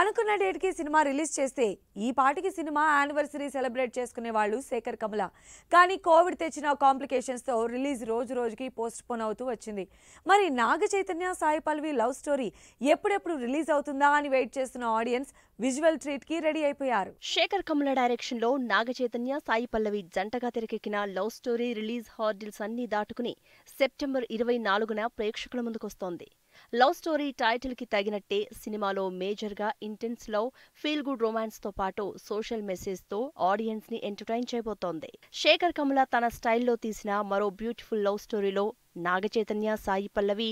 అనుకున్న డేట్కి cinema release చేస్తే ఈ పాటికి సినిమా యానివర్సరీ సెలబ్రేట్ చేసుకునే వాళ్ళు శేఖర్ కమల కానీ కోవిడ్ తెచ్చిన కాంప్లికేషన్స్తో రిలీజ్ రోజు రోజుకి పోస్ట్ పోన్ అవుతూ వచ్చింది మరి నాగ చైతన్య సాయి పల్వి లవ్ స్టోరీ ఎప్పుడెప్పుడు రిలీజ్ అవుతుందా అని వెయిట్ చేస్తున్న ఆడియన్స్ విజువల్ ట్రీట్ కి రెడీ అయిపోయారు శేఖర్ కమల డైరెక్షన్ లో నాగ చైతన్య సాయి పల్లవి జంటగా తెరకెక్కిన లవ్ స్టోరీ రిలీజ్ హార్డిల్స్ అన్ని దాటుకుని సెప్టెంబర్ ఇరవై నాలుగున ప్రేక్షకుల ముందుకొస్తోంది లవ్ స్టోరీ టైటిల్ కి తగినట్టే సినిమాలో మేజర్ గా intense love feel good romance తో పాటు సోషల్ మెసేజ్ తో ఆడియన్స్ ని ఎంటర్టైన్ చేయబోతోంది శేఖర్ కమల తన స్టైల్లో తీసిన మరో బ్యూటిఫుల్ లవ్ స్టోరీలో నాగచైతన్య సాయి పల్లవి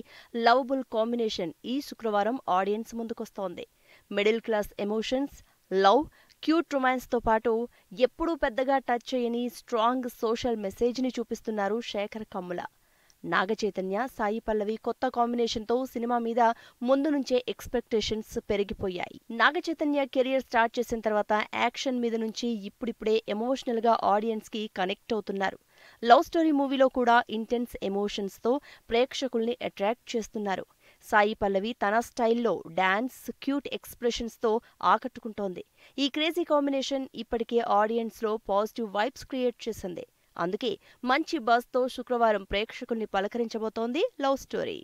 లవబుల్ కాంబినేషన్ ఈ శుక్రవారం ఆడియన్స్ ముందుకొస్తోంది middle class emotions love cute romance తో పాటు ఎప్పుడూ పెద్దగా టచ్ చేయని స్ట్రాంగ్ సోషల్ మెసేజ్ ని చూపిస్తున్నారు శేఖర్ కమ్ముల నాగచైతన్య సాయి పల్లవి కొత్త కాంబినేషన్తో సినిమా మీద ముందు నుంచే ఎక్స్పెక్టేషన్స్ పెరిగిపోయాయి నాగచైతన్య కెరియర్ స్టార్ట్ చేసిన తర్వాత యాక్షన్ మీద నుంచి ఇప్పుడిప్పుడే ఎమోషనల్గా ఆడియన్స్కి కనెక్ట్ అవుతున్నారు లవ్ స్టోరీ మూవీలో కూడా ఇంటెన్స్ ఎమోషన్స్తో ప్రేక్షకుల్ని అట్రాక్ట్ చేస్తున్నారు సాయి పల్లవి తన స్టైల్లో డాన్స్ క్యూట్ ఎక్స్ప్రెషన్స్తో ఆకట్టుకుంటోంది ఈ క్రేజీ కాంబినేషన్ ఇప్పటికే ఆడియన్స్లో పాజిటివ్ వైబ్స్ క్రియేట్ చేసింది అందుకే మంచి బస్తో శుక్రవారం ప్రేక్షకుల్ని పలకరించబోతోంది లవ్ స్టోరీ